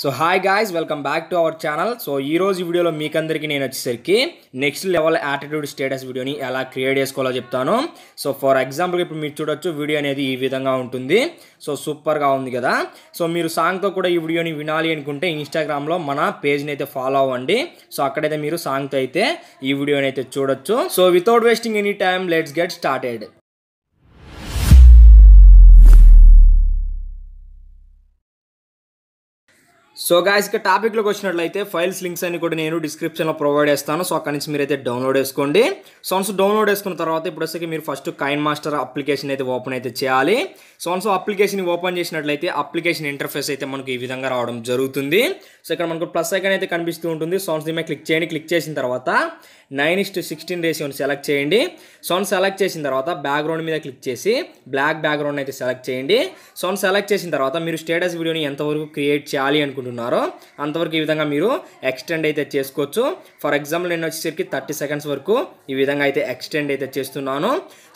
so hi guys welcome back to our channel so ఈ రోజు వీడియోలో మీకందరికీ నేను వచ్చేసరికి నెక్స్ట్ లెవెల్ యాటిట్యూడ్ స్టేటస్ వీడియోని ఎలా క్రియేట్ చేసుకోవాలో చెప్తాను సో ఫర్ ఎగ్జాంపుల్ ఇప్పుడు మీరు చూడొచ్చు వీడియో అనేది ఈ విధంగా ఉంటుంది సో సూపర్గా ఉంది కదా సో మీరు సాంగ్తో కూడా ఈ వీడియోని వినాలి అనుకుంటే ఇన్స్టాగ్రామ్లో మన పేజ్ని అయితే ఫాలో అవ్వండి సో అక్కడైతే మీరు సాంగ్తో అయితే ఈ వీడియోని అయితే చూడొచ్చు so without wasting any time let's get started so guys ఇక టాపిక్లోకి వచ్చినట్లయితే ఫైల్స్ లింక్స్ అన్ని కూడా నేను డిస్క్రిప్షన్లో ప్రొవైడ్ చేస్తాను సో అక్కడి నుంచి మీరైతే డౌన్లోడ్ చేసుకోండి సో డౌన్లోడ్ చేసుకున్న తర్వాత ఇప్పుడు వచ్చేసరికి మీరు ఫస్ట్ కైన్ మాస్టర్ అప్లికేషన్ అయితే ఓపెన్ అయితే చేయాలి సో అప్లికేషన్ ఓపెన్ చేసినట్లయితే అప్లికేషన్ ఇంటర్ఫేస్ అయితే మనకు ఈ విధంగా రావడం జరుగుతుంది సో ఇక్కడ మనకు ప్లస్ ఐకన్ అయితే కనిపిస్తూ ఉంటుంది సో ఆల్సో క్లిక్ చేయండి క్లిక్ చేసిన తర్వాత నైన్ ఇస్ టు సిక్స్టీన్ రేషియోని సెలెక్ట్ చేయండి సౌండ్ సెలెక్ట్ చేసిన తర్వాత బ్యాక్గ్రౌండ్ మీద క్లిక్ చేసి బ్లాక్ బ్యాక్గ్రౌండ్ అయితే సెలెక్ట్ చేయండి సౌండ్ సెలెక్ట్ చేసిన తర్వాత మీరు స్టేటస్ వీడియోని ఎంతవరకు క్రియేట్ చేయాలి అనుకుంటున్నారు అనుకుంటున్నారో అంతవరకు ఈ విధంగా మీరు ఎక్స్టెండ్ అయితే చేసుకోవచ్చు ఫర్ ఎగ్జాంపుల్ నేను వచ్చేసరికి థర్టీ సెకండ్స్ వరకు ఈ విధంగా అయితే ఎక్స్టెండ్ అయితే చేస్తున్నాను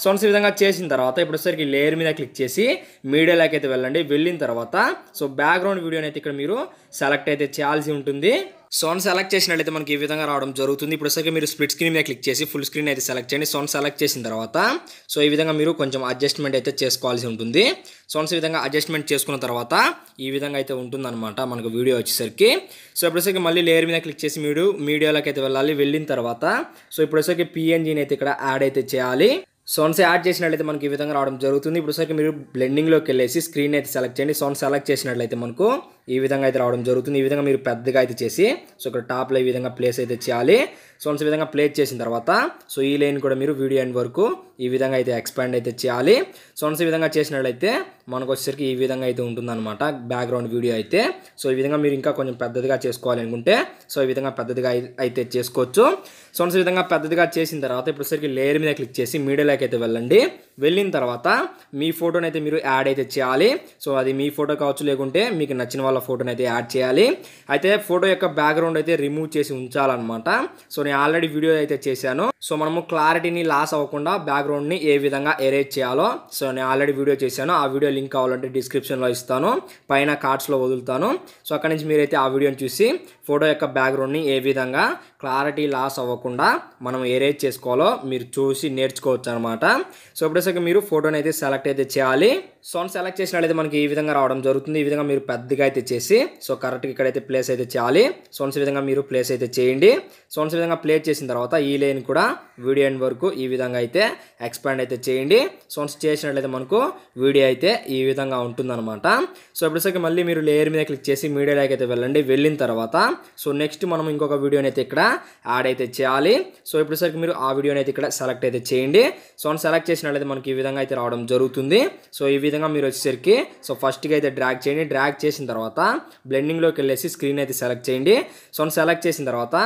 సోన్స్ ఈ విధంగా చేసిన తర్వాత ఇప్పుడు వచ్చేసరికి లేయర్ మీద క్లిక్ చేసి మీడియాలోకి అయితే వెళ్ళండి వెళ్ళిన తర్వాత సో బ్యాక్గ్రౌండ్ వీడియోని అయితే ఇక్కడ మీరు సెలెక్ట్ అయితే చేయాల్సి ఉంటుంది సౌండ్ సెలెక్ట్ చేసినట్లయితే మనకి ఈ విధంగా రావడం జరుగుతుంది ఇప్పుడు సరిగ్గా మీరు స్ప్లిట్ స్క్రీన్ మీద క్లిక్ చేసి ఫుల్ స్క్రీన్ అయితే సెలెక్ట్ చేయండి సౌండ్ సెలెక్ట్ చేసిన తర్వాత సో ఈ విధంగా మీరు కొంచెం అడ్జస్ట్మెంట్ అయితే చేసుకోవాల్సి ఉంటుంది సౌండ్స్ విధంగా అడ్జస్ట్మెంట్ చేసుకున్న తర్వాత ఈ విధంగా అయితే ఉంటుందన్నమాట మనకు వీడియో వచ్చేసరికి సో ఇప్పుడేసరికి మళ్ళీ లేయర్ మీద క్లిక్ చేసి మీరు మీడియాలోకి అయితే వెళ్ళాలి వెళ్ళిన తర్వాత సో ఇప్పుడు ఇప్పుడేసరికి పిఎన్జీని అయితే ఇక్కడ యాడ్ అయితే చేయాలి సౌండ్స్ యాడ్ చేసినట్లయితే మనకి ఈ విధంగా రావడం జరుగుతుంది ఇప్పుడు సరికి మీరు బ్లెండింగ్లోకి వెళ్ళేసి స్క్రీన్ అయితే సెలెక్ట్ చేయండి సౌండ్ సెలెక్ట్ చేసినట్లయితే మనకు ఈ విధంగా అయితే రావడం జరుగుతుంది ఈ విధంగా మీరు పెద్దగా అయితే చేసి సో ఇక్కడ టాప్లో ఈ విధంగా ప్లేస్ అయితే చేయాలి సో ఈ విధంగా ప్లేస్ చేసిన తర్వాత సో ఈ లైన్ కూడా మీరు వీడియో అండ్ వరకు ఈ విధంగా అయితే ఎక్స్పాండ్ అయితే చేయాలి సో ఈ విధంగా చేసినట్లయితే మనకు వచ్చేసరికి ఈ విధంగా అయితే ఉంటుందన్నమాట బ్యాక్గ్రౌండ్ వీడియో అయితే సో ఈ విధంగా మీరు ఇంకా కొంచెం పెద్దదిగా చేసుకోవాలి అనుకుంటే సో ఈ విధంగా పెద్దదిగా అయితే చేసుకోవచ్చు సో ఈ విధంగా పెద్దదిగా చేసిన తర్వాత ఇప్పుడుసరికి లేయర్ మీద క్లిక్ చేసి మీడియాలోకి అయితే వెళ్ళండి వెళ్ళిన తర్వాత మీ ఫోటోని అయితే మీరు యాడ్ అయితే చేయాలి సో అది మీ ఫోటో కావచ్చు లేకుంటే మీకు నచ్చిన వాళ్ళ ఫోటోని అయితే యాడ్ చేయాలి అయితే ఫోటో యొక్క బ్యాక్గ్రౌండ్ అయితే రిమూవ్ చేసి ఉంచాలన్నమాట సో నేను ఆల్రెడీ వీడియో అయితే చేశాను సో మనము క్లారిటీని లాస్ అవ్వకుండా బ్యాక్గ్రౌండ్ని ఏ విధంగా ఎరేజ్ చేయాలో సో నేను ఆల్రెడీ వీడియో చేశాను ఆ వీడియో లింక్ కావాలంటే డిస్క్రిప్షన్లో ఇస్తాను పైన కార్డ్స్లో వదులుతాను సో అక్కడ నుంచి మీరైతే ఆ వీడియోని చూసి ఫోటో యొక్క బ్యాక్గ్రౌండ్ని ఏ విధంగా క్లారిటీ లాస్ అవ్వకుండా మనం ఎరేజ్ చేసుకోవాలో మీరు చూసి నేర్చుకోవచ్చు అనమాట సో ఇప్పుడేసరికి మీరు ఫోటోని అయితే సెలెక్ట్ అయితే చేయాలి అని సెలెక్ట్ చేసినట్లయితే మనకి ఈ విధంగా రావడం జరుగుతుంది ఈ విధంగా మీరు పెద్దగా అయితే అయితే చేసి సో కరెక్ట్గా ఇక్కడైతే ప్లేస్ అయితే చేయాలి సోన్స్ విధంగా మీరు ప్లేస్ అయితే చేయండి సోన్స్ విధంగా ప్లేస్ చేసిన తర్వాత ఈ లైన్ కూడా వీడియో ఎండ్ వరకు ఈ విధంగా అయితే ఎక్స్పాండ్ అయితే చేయండి సోన్స్ చేసినట్లయితే మనకు వీడియో అయితే ఈ విధంగా ఉంటుందన్నమాట సో ఎప్పటిసరికి మళ్ళీ మీరు లేయర్ మీద క్లిక్ చేసి మీడియా లైక్ అయితే వెళ్ళండి వెళ్ళిన తర్వాత సో నెక్స్ట్ మనం ఇంకొక వీడియోని అయితే ఇక్కడ యాడ్ అయితే చేయాలి సో ఇప్పటిసరికి మీరు ఆ వీడియోని అయితే ఇక్కడ సెలెక్ట్ అయితే చేయండి సోన్ సెలెక్ట్ చేసినట్లయితే మనకి ఈ విధంగా అయితే రావడం జరుగుతుంది సో ఈ విధంగా మీరు వచ్చేసరికి సో ఫస్ట్గా అయితే డ్రాగ్ చేయండి డ్రాగ్ చేసిన తర్వాత తర్వాత బ్లెండింగ్లోకి వెళ్ళేసి స్క్రీన్ అయితే సెలెక్ట్ చేయండి సో సెలెక్ట్ చేసిన తర్వాత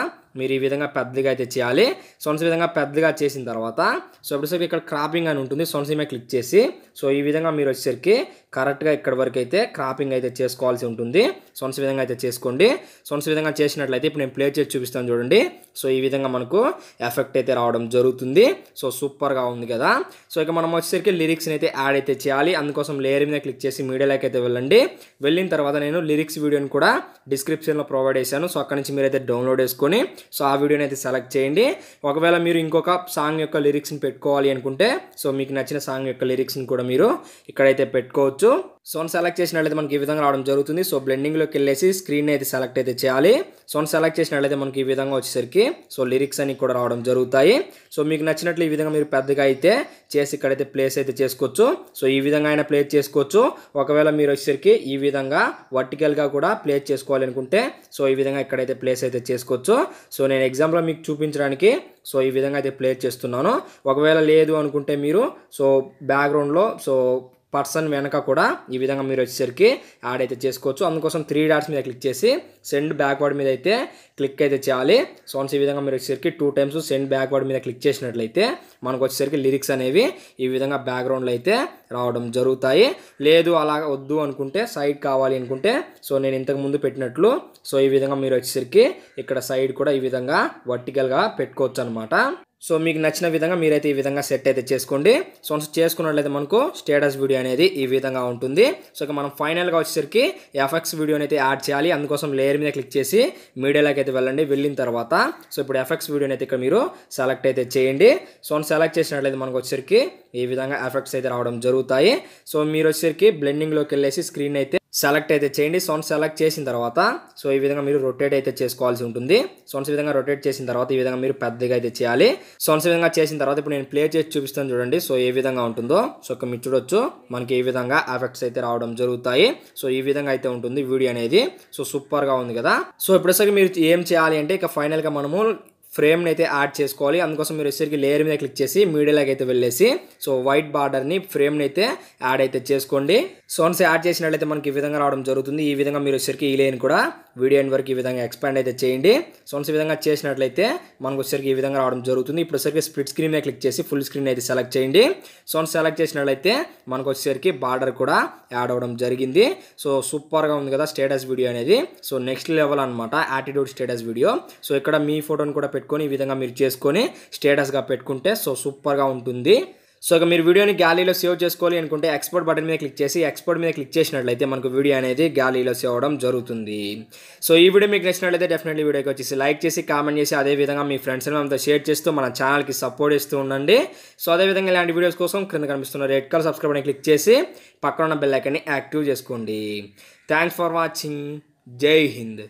మీరు ఈ విధంగా పెద్దగా అయితే చేయాలి సొన్స్ విధంగా పెద్దగా చేసిన తర్వాత సో ఇప్పుడు ఇక్కడ క్రాపింగ్ అని ఉంటుంది సొన్స్ మీద క్లిక్ చేసి సో ఈ విధంగా మీరు వచ్చేసరికి కరెక్ట్గా ఇక్కడ వరకు అయితే క్రాపింగ్ అయితే చేసుకోవాల్సి ఉంటుంది సొన్స్ విధంగా అయితే చేసుకోండి సొన్స్ విధంగా చేసినట్లయితే ఇప్పుడు నేను ప్లే చేసి చూపిస్తాను చూడండి సో ఈ విధంగా మనకు ఎఫెక్ట్ అయితే రావడం జరుగుతుంది సో సూపర్గా ఉంది కదా సో ఇక మనం వచ్చేసరికి లిరిక్స్ని అయితే యాడ్ అయితే చేయాలి అందుకోసం లేయర్ మీద క్లిక్ చేసి మీడియాలోకి అయితే వెళ్ళండి వెళ్ళిన తర్వాత నేను లిరిక్స్ వీడియోని కూడా డిస్క్రిప్షన్లో ప్రొవైడ్ చేశాను సో అక్కడ నుంచి మీరు అయితే డౌన్లోడ్ చేసుకొని సో ఆ వీడియోని అయితే సెలెక్ట్ చేయండి ఒకవేళ మీరు ఇంకొక సాంగ్ యొక్క లిరిక్స్ని పెట్టుకోవాలి అనుకుంటే సో మీకు నచ్చిన సాంగ్ యొక్క లిరిక్స్ని కూడా మీరు ఇక్కడైతే పెట్టుకోవచ్చు సోన్ సెలెక్ట్ చేసినట్లయితే మనకి ఈ విధంగా రావడం జరుగుతుంది సో బ్లెండింగ్లోకి వెళ్ళేసి స్క్రీన్ అయితే సెలెక్ట్ అయితే చేయాలి సోన్ సెలెక్ట్ చేసినట్లయితే మనకి ఈ విధంగా వచ్చేసరికి సో లిరిక్స్ అని కూడా రావడం జరుగుతాయి సో మీకు నచ్చినట్లు ఈ విధంగా మీరు పెద్దగా అయితే చేసి ఇక్కడైతే ప్లేస్ అయితే చేసుకోవచ్చు సో ఈ విధంగా అయినా ప్లేస్ చేసుకోవచ్చు ఒకవేళ మీరు వచ్చేసరికి ఈ విధంగా వర్టికల్గా కూడా ప్లేస్ చేసుకోవాలి అనుకుంటే సో ఈ విధంగా ఇక్కడైతే ప్లేస్ అయితే చేసుకోవచ్చు సో నేను ఎగ్జాంపుల్ మీకు చూపించడానికి సో ఈ విధంగా అయితే ప్లేస్ చేస్తున్నాను ఒకవేళ లేదు అనుకుంటే మీరు సో బ్యాక్గ్రౌండ్లో సో పర్సన్ వెనక కూడా ఈ విధంగా మీరు వచ్చేసరికి యాడ్ అయితే చేసుకోవచ్చు అందుకోసం త్రీ డాట్స్ మీద క్లిక్ చేసి సెండ్ బ్యాక్వర్డ్ మీద అయితే క్లిక్ అయితే చేయాలి సోన్స్ ఈ విధంగా మీరు వచ్చేసరికి టూ టైమ్స్ సెండ్ బ్యాక్వర్డ్ మీద క్లిక్ చేసినట్లయితే మనకు వచ్చేసరికి లిరిక్స్ అనేవి ఈ విధంగా బ్యాక్గ్రౌండ్లో అయితే రావడం జరుగుతాయి లేదు అలా వద్దు అనుకుంటే సైడ్ కావాలి అనుకుంటే సో నేను ఇంతకు ముందు పెట్టినట్లు సో ఈ విధంగా మీరు వచ్చేసరికి ఇక్కడ సైడ్ కూడా ఈ విధంగా వర్టికల్గా పెట్టుకోవచ్చు అనమాట సో మీకు నచ్చిన విధంగా మీరైతే ఈ విధంగా సెట్ అయితే చేసుకోండి సో చేసుకున్నట్లయితే మనకు స్టేటస్ వీడియో అనేది ఈ విధంగా ఉంటుంది సో ఇక మనం ఫైనల్గా వచ్చేసరికి ఎఫెక్ట్స్ వీడియోని అయితే యాడ్ చేయాలి అందుకోసం లేయర్ మీద క్లిక్ చేసి మీడియాలోకి అయితే వెళ్ళండి వెళ్ళిన తర్వాత సో ఇప్పుడు ఎఫెక్ట్స్ వీడియోని అయితే ఇక్కడ మీరు సెలెక్ట్ అయితే చేయండి సో సెలెక్ట్ చేసినట్లయితే మనకు వచ్చేసరికి ఈ విధంగా ఎఫెక్ట్స్ అయితే రావడం జరుగుతాయి సో మీరు వచ్చేసరికి బ్లెండింగ్లోకి వెళ్ళేసి స్క్రీన్ అయితే సెలెక్ట్ అయితే చేయండి సౌండ్ సెలెక్ట్ చేసిన తర్వాత సో ఈ విధంగా మీరు రొటేట్ అయితే చేసుకోవాల్సి ఉంటుంది సౌండ్స్ విధంగా రొటేట్ చేసిన తర్వాత ఈ విధంగా మీరు పెద్దగా అయితే చేయాలి సౌండ్స్ విధంగా చేసిన తర్వాత ఇప్పుడు నేను ప్లే చేసి చూపిస్తాను చూడండి సో ఏ విధంగా ఉంటుందో సో ఒక మీరు చూడొచ్చు మనకి ఏ విధంగా ఎఫెక్ట్స్ అయితే రావడం జరుగుతాయి సో ఈ విధంగా అయితే ఉంటుంది వీడియో అనేది సో సూపర్గా ఉంది కదా సో ఇప్పుడు మీరు ఏం చేయాలి అంటే ఇక ఫైనల్గా మనము ఫ్రేమ్ని అయితే యాడ్ చేసుకోవాలి అందుకోసం మీరు వచ్చేసరికి లేయర్ మీద క్లిక్ చేసి మీడియాలోకి అయితే వెళ్ళేసి సో వైట్ బార్డర్ని ఫ్రేమ్ని అయితే యాడ్ అయితే చేసుకోండి సోన్స్ యాడ్ చేసినట్లయితే మనకి ఈ విధంగా రావడం జరుగుతుంది ఈ విధంగా మీరు వచ్చేసరికి ఈ లేయర్ని కూడా వీడియో ఎండ్ వరకు ఈ విధంగా ఎక్స్పాండ్ అయితే చేయండి సోన్స్ ఈ విధంగా చేసినట్లయితే మనకు వచ్చేసరికి ఈ విధంగా రావడం జరుగుతుంది ఇప్పుడు వచ్చేసరికి స్ప్లిట్ స్క్రీన్ మీద క్లిక్ చేసి ఫుల్ స్క్రీన్ అయితే సెలెక్ట్ చేయండి సోన్స్ సెలెక్ట్ చేసినట్లయితే మనకు వచ్చేసరికి బార్డర్ కూడా యాడ్ అవ్వడం జరిగింది సో సూపర్గా ఉంది కదా స్టేటస్ వీడియో అనేది సో నెక్స్ట్ లెవెల్ అనమాట యాటిట్యూడ్ స్టేటస్ వీడియో సో ఇక్కడ మీ ఫోటోని కూడా పెట్టుకొని ఈ విధంగా మీరు చేసుకొని స్టేటస్గా పెట్టుకుంటే సో సూపర్గా ఉంటుంది సో ఇక మీరు వీడియోని గ్యాలీలో సేవ్ చేసుకోవాలి అనుకుంటే ఎక్స్పోర్ట్ బటన్ మీద క్లిక్ చేసి ఎక్స్పోర్ట్ మీద క్లిక్ చేసినట్లయితే మనకు వీడియో అనేది గ్యాలీలో సేవ్ అవ్వడం జరుగుతుంది సో ఈ వీడియో మీకు నచ్చినట్లయితే డెఫినెట్లీ వీడియోకి వచ్చేసి లైక్ చేసి కామెంట్ చేసి అదేవిధంగా మీ ఫ్రెండ్స్ని అంతా షేర్ చేస్తూ మన ఛానల్కి సపోర్ట్ ఇస్తూ ఉండండి సో అదేవిధంగా ఇలాంటి వీడియోస్ కోసం క్రింద కనిపిస్తున్న రెడ్ కలర్ సబ్స్క్రైబ్ అని క్లిక్ చేసి పక్కన ఉన్న బెల్లైకన్ని యాక్టివ్ చేసుకోండి thanks for watching Jai Hind